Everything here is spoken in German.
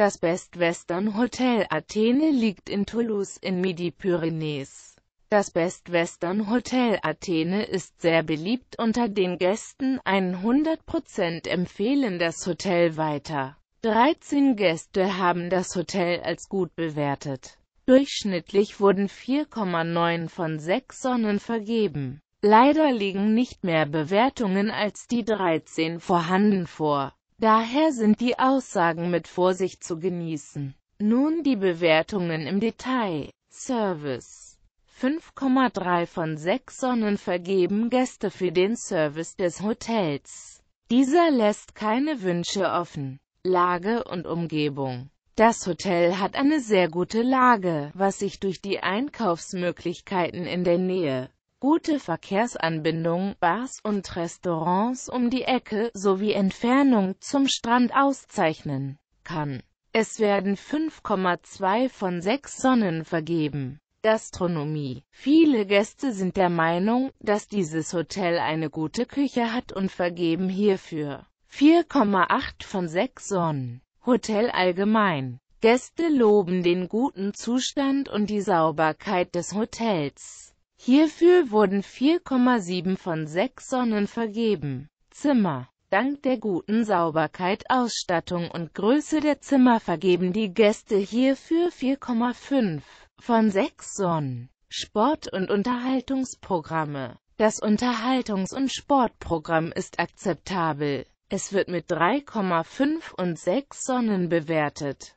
Das Best Western Hotel Athene liegt in Toulouse in Midi-Pyrenees. Das Best Western Hotel Athene ist sehr beliebt unter den Gästen, 100% empfehlen das Hotel weiter. 13 Gäste haben das Hotel als gut bewertet. Durchschnittlich wurden 4,9 von 6 Sonnen vergeben. Leider liegen nicht mehr Bewertungen als die 13 vorhanden vor. Daher sind die Aussagen mit Vorsicht zu genießen. Nun die Bewertungen im Detail. Service 5,3 von 6 Sonnen vergeben Gäste für den Service des Hotels. Dieser lässt keine Wünsche offen. Lage und Umgebung das Hotel hat eine sehr gute Lage, was sich durch die Einkaufsmöglichkeiten in der Nähe Gute Verkehrsanbindung, Bars und Restaurants um die Ecke sowie Entfernung zum Strand auszeichnen kann. Es werden 5,2 von 6 Sonnen vergeben. Gastronomie. Viele Gäste sind der Meinung, dass dieses Hotel eine gute Küche hat und vergeben hierfür 4,8 von 6 Sonnen. Hotel allgemein. Gäste loben den guten Zustand und die Sauberkeit des Hotels. Hierfür wurden 4,7 von 6 Sonnen vergeben. Zimmer Dank der guten Sauberkeit, Ausstattung und Größe der Zimmer vergeben die Gäste hierfür 4,5 von 6 Sonnen. Sport- und Unterhaltungsprogramme Das Unterhaltungs- und Sportprogramm ist akzeptabel. Es wird mit 3,5 und 6 Sonnen bewertet.